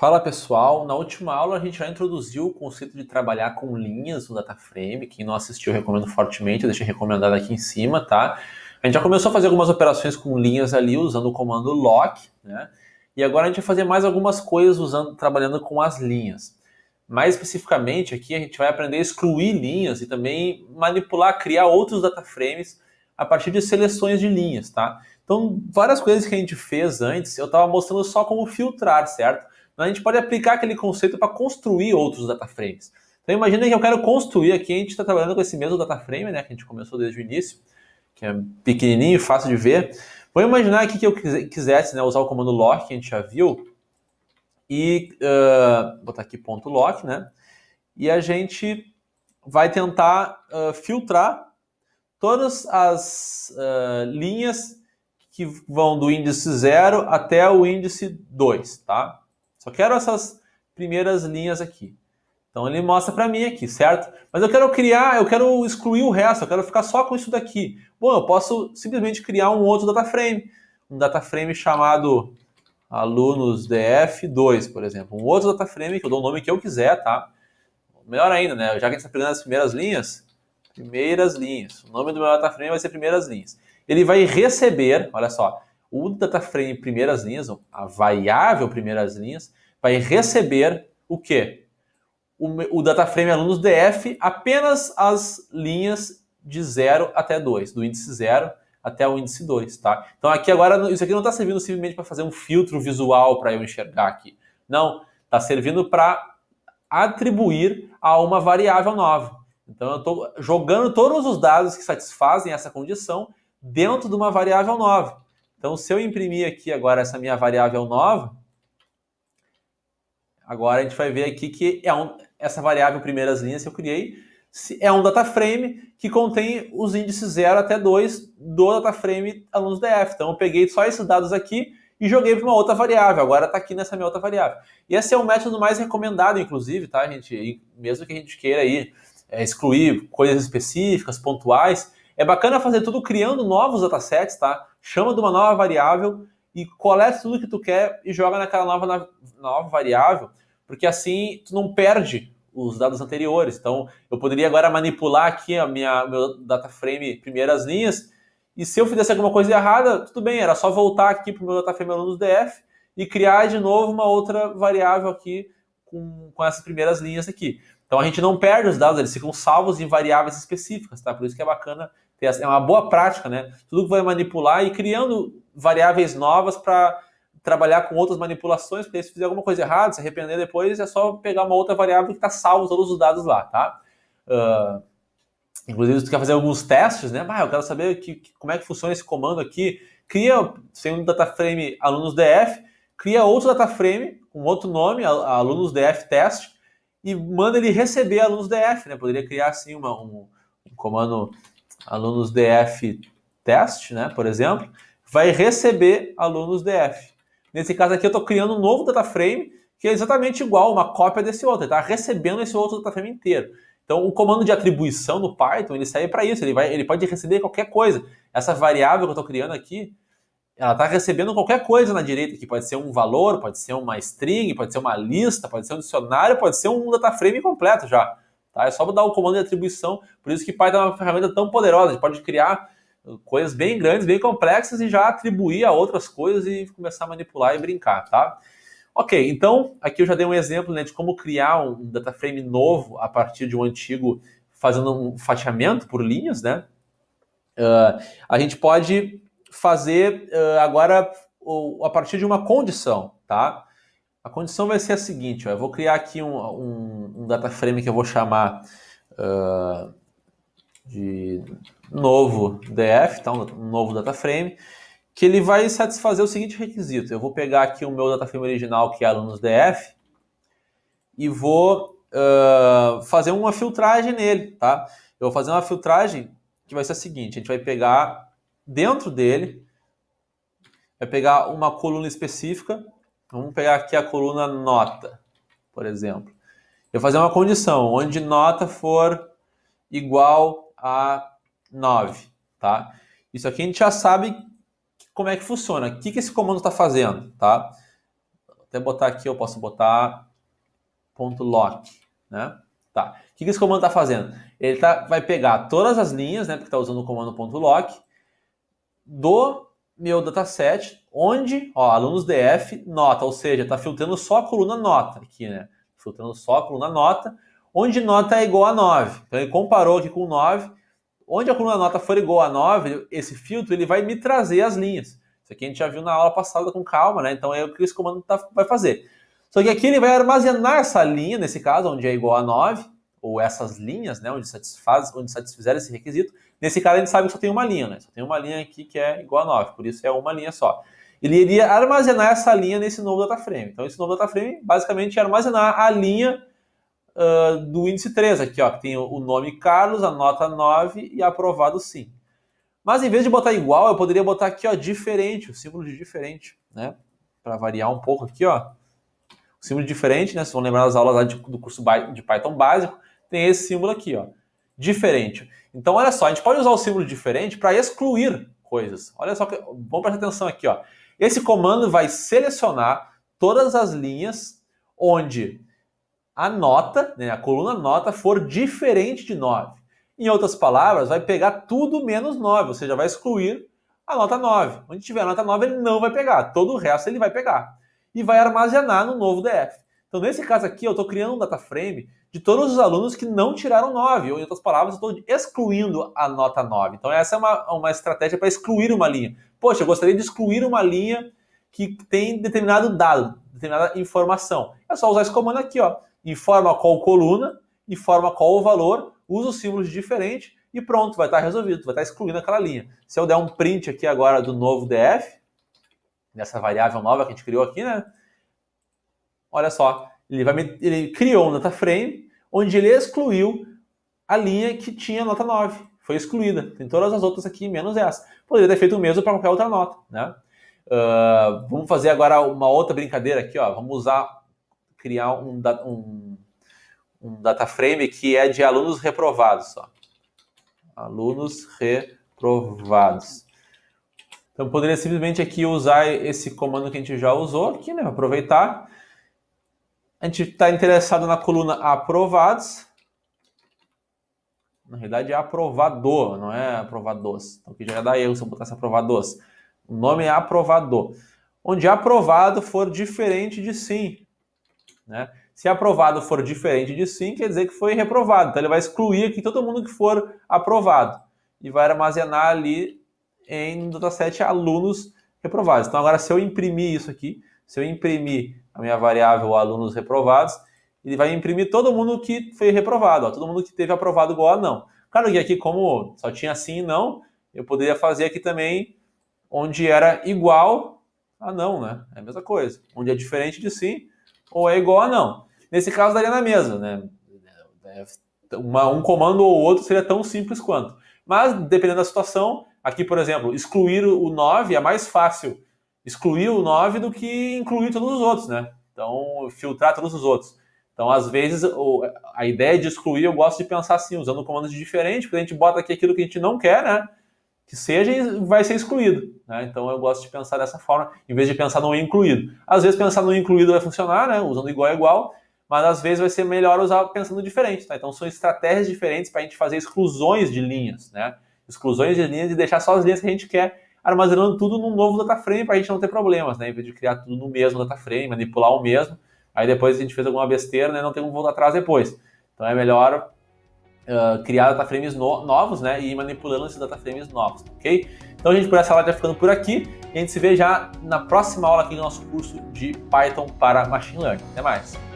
Fala pessoal, na última aula a gente já introduziu o conceito de trabalhar com linhas no DataFrame. Quem não assistiu, recomendo fortemente, eu deixei recomendado aqui em cima, tá? A gente já começou a fazer algumas operações com linhas ali usando o comando lock, né? E agora a gente vai fazer mais algumas coisas usando, trabalhando com as linhas. Mais especificamente aqui a gente vai aprender a excluir linhas e também manipular, criar outros dataframes a partir de seleções de linhas, tá? Então, várias coisas que a gente fez antes, eu estava mostrando só como filtrar, certo? Então, a gente pode aplicar aquele conceito para construir outros data frames. Então imagina que eu quero construir aqui, a gente está trabalhando com esse mesmo data frame, né, que a gente começou desde o início, que é pequenininho, fácil de ver. Vou imaginar aqui que eu quisesse né, usar o comando lock, que a gente já viu, e uh, botar aqui ponto .lock, né? E a gente vai tentar uh, filtrar todas as uh, linhas que vão do índice 0 até o índice 2, tá? Só quero essas primeiras linhas aqui. Então ele mostra para mim aqui, certo? Mas eu quero criar, eu quero excluir o resto, eu quero ficar só com isso daqui. Bom, eu posso simplesmente criar um outro dataframe, um dataframe chamado alunos DF2, por exemplo. Um outro dataframe que eu dou o nome que eu quiser, tá? Melhor ainda, né? Já que a gente está pegando as primeiras linhas, primeiras linhas. O nome do meu dataframe vai ser primeiras linhas. Ele vai receber, olha só, o data frame primeiras linhas, a variável primeiras linhas, vai receber o quê? O, o data frame alunos DF apenas as linhas de 0 até 2, do índice 0 até o índice 2, tá? Então aqui agora, isso aqui não está servindo simplesmente para fazer um filtro visual para eu enxergar aqui. Não, está servindo para atribuir a uma variável nova. Então eu estou jogando todos os dados que satisfazem essa condição dentro de uma variável nova. Então, se eu imprimir aqui agora essa minha variável nova, agora a gente vai ver aqui que é um, essa variável primeiras linhas que eu criei é um data frame que contém os índices 0 até 2 do frame alunos DF. Então, eu peguei só esses dados aqui e joguei para uma outra variável. Agora está aqui nessa minha outra variável. E esse é o método mais recomendado, inclusive, tá, gente? E mesmo que a gente queira aí, é, excluir coisas específicas, pontuais, é bacana fazer tudo criando novos datasets, tá? chama de uma nova variável e coleta tudo que tu quer e joga naquela nova, nova variável, porque assim tu não perde os dados anteriores. Então, eu poderia agora manipular aqui a minha meu data frame primeiras linhas, e se eu fizesse alguma coisa errada, tudo bem, era só voltar aqui para o meu data frame alunos DF e criar de novo uma outra variável aqui com, com essas primeiras linhas aqui. Então a gente não perde os dados, eles ficam salvos em variáveis específicas, tá? Por isso que é bacana é uma boa prática, né? Tudo que vai manipular e criando variáveis novas para trabalhar com outras manipulações, porque se fizer alguma coisa errada, se arrepender depois, é só pegar uma outra variável que está salvo todos os dados lá, tá? Uh, inclusive, se tu quer fazer alguns testes, né? Ah, eu quero saber que, que, como é que funciona esse comando aqui. Cria, sem um dataframe alunos DF, cria outro dataframe com outro nome, alunos DF e manda ele receber alunos DF, né? Poderia criar, assim, uma, um, um comando alunos DF teste, né, por exemplo, vai receber alunos DF. Nesse caso aqui, eu estou criando um novo data frame que é exatamente igual, uma cópia desse outro. Ele está recebendo esse outro data frame inteiro. Então, o comando de atribuição no Python, ele serve para isso. Ele, vai, ele pode receber qualquer coisa. Essa variável que eu estou criando aqui, ela está recebendo qualquer coisa na direita, que pode ser um valor, pode ser uma string, pode ser uma lista, pode ser um dicionário, pode ser um data frame completo já. Tá? É só mudar o comando de atribuição, por isso que Python é uma ferramenta tão poderosa, a gente pode criar uh, coisas bem grandes, bem complexas e já atribuir a outras coisas e começar a manipular e brincar, tá? Ok, então aqui eu já dei um exemplo né, de como criar um data frame novo a partir de um antigo, fazendo um fatiamento por linhas, né? Uh, a gente pode fazer uh, agora uh, a partir de uma condição, tá? A condição vai ser a seguinte, ó, eu vou criar aqui um, um, um data frame que eu vou chamar uh, de novo df, tá? um novo data frame, que ele vai satisfazer o seguinte requisito. Eu vou pegar aqui o meu data frame original, que é alunos df, e vou uh, fazer uma filtragem nele, tá? Eu vou fazer uma filtragem que vai ser a seguinte, a gente vai pegar dentro dele, vai pegar uma coluna específica, Vamos pegar aqui a coluna nota, por exemplo. Eu fazer uma condição onde nota for igual a 9, tá? Isso aqui a gente já sabe como é que funciona, o que, que esse comando está fazendo, tá? Vou até botar aqui, eu posso botar ponto .lock, né? Tá. O que, que esse comando está fazendo? Ele tá, vai pegar todas as linhas, né, porque está usando o comando ponto .lock, do meu dataset, onde, ó, alunos DF, nota, ou seja, está filtrando só a coluna nota aqui, né? Filtrando só a coluna nota, onde nota é igual a 9. Então ele comparou aqui com 9. Onde a coluna nota for igual a 9, esse filtro ele vai me trazer as linhas. Isso aqui a gente já viu na aula passada com calma, né? Então é o que esse comando tá, vai fazer. Só que aqui ele vai armazenar essa linha, nesse caso, onde é igual a 9, ou essas linhas, né, onde, satisfaz, onde satisfizer esse requisito. Nesse caso, a gente sabe que só tem uma linha, né? Só tem uma linha aqui que é igual a 9, por isso é uma linha só ele iria armazenar essa linha nesse novo data frame. Então, esse novo data frame basicamente é armazenar a linha uh, do índice 3, aqui, ó, que tem o nome Carlos, a nota 9 e aprovado sim. Mas em vez de botar igual, eu poderia botar aqui, ó, diferente, o símbolo de diferente, né? Para variar um pouco aqui, ó. O símbolo de diferente, né? Vocês vão lembrar das aulas lá de, do curso de Python básico, tem esse símbolo aqui, ó. Diferente. Então, olha só, a gente pode usar o símbolo diferente para excluir coisas. Olha só, que, vamos prestar atenção aqui, ó. Esse comando vai selecionar todas as linhas onde a nota, né, a coluna nota, for diferente de 9. Em outras palavras, vai pegar tudo menos 9, ou seja, vai excluir a nota 9. Onde tiver a nota 9, ele não vai pegar, todo o resto ele vai pegar. E vai armazenar no novo DF. Então, nesse caso aqui, eu estou criando um data frame de todos os alunos que não tiraram 9, ou em outras palavras, estou excluindo a nota 9. Então, essa é uma, uma estratégia para excluir uma linha poxa, eu gostaria de excluir uma linha que tem determinado dado, determinada informação. É só usar esse comando aqui, ó. Informa qual coluna, informa qual o valor, usa os símbolos diferentes e pronto, vai estar resolvido, vai estar excluindo aquela linha. Se eu der um print aqui agora do novo df, dessa variável nova que a gente criou aqui, né? Olha só, ele, vai, ele criou um data frame onde ele excluiu a linha que tinha nota 9 foi excluída. Tem todas as outras aqui, menos essa. Poderia ter feito o mesmo para qualquer outra nota, né? Uh, vamos fazer agora uma outra brincadeira aqui, ó. Vamos usar, criar um, um, um data frame que é de alunos reprovados, ó. Alunos reprovados. Então, poderia simplesmente aqui usar esse comando que a gente já usou aqui, né? Aproveitar. A gente está interessado na coluna aprovados. Na realidade é aprovador, não é aprovados. Então que já dar erro se eu botasse aprovados. O nome é aprovador. Onde aprovado for diferente de sim. Né? Se aprovado for diferente de sim, quer dizer que foi reprovado. Então ele vai excluir aqui todo mundo que for aprovado. E vai armazenar ali em dataset alunos reprovados. Então agora se eu imprimir isso aqui, se eu imprimir a minha variável alunos reprovados, ele vai imprimir todo mundo que foi reprovado, ó, todo mundo que teve aprovado igual a não. Claro que aqui, como só tinha sim e não, eu poderia fazer aqui também onde era igual a não, né? É a mesma coisa. Onde é diferente de sim ou é igual a não. Nesse caso, daria na mesa, né? Uma, um comando ou outro seria tão simples quanto. Mas, dependendo da situação, aqui, por exemplo, excluir o 9 é mais fácil excluir o 9 do que incluir todos os outros, né? Então, filtrar todos os outros. Então, às vezes, a ideia de excluir, eu gosto de pensar assim, usando comandos diferentes, porque a gente bota aqui aquilo que a gente não quer, né? Que seja e vai ser excluído. Né? Então, eu gosto de pensar dessa forma, em vez de pensar no incluído. Às vezes, pensar no incluído vai funcionar, né? Usando igual é igual, mas às vezes vai ser melhor usar pensando diferente. Tá? Então, são estratégias diferentes para a gente fazer exclusões de linhas, né? Exclusões de linhas e deixar só as linhas que a gente quer, armazenando tudo num novo data frame para a gente não ter problemas, né? Em vez de criar tudo no mesmo data frame, manipular o mesmo aí depois a gente fez alguma besteira, né? Não tem como voltar atrás depois. Então é melhor uh, criar dataframes no novos, né? E ir manipulando esses dataframes novos, ok? Então, a gente, por essa aula já tá ficando por aqui. E a gente se vê já na próxima aula aqui do nosso curso de Python para Machine Learning. Até mais!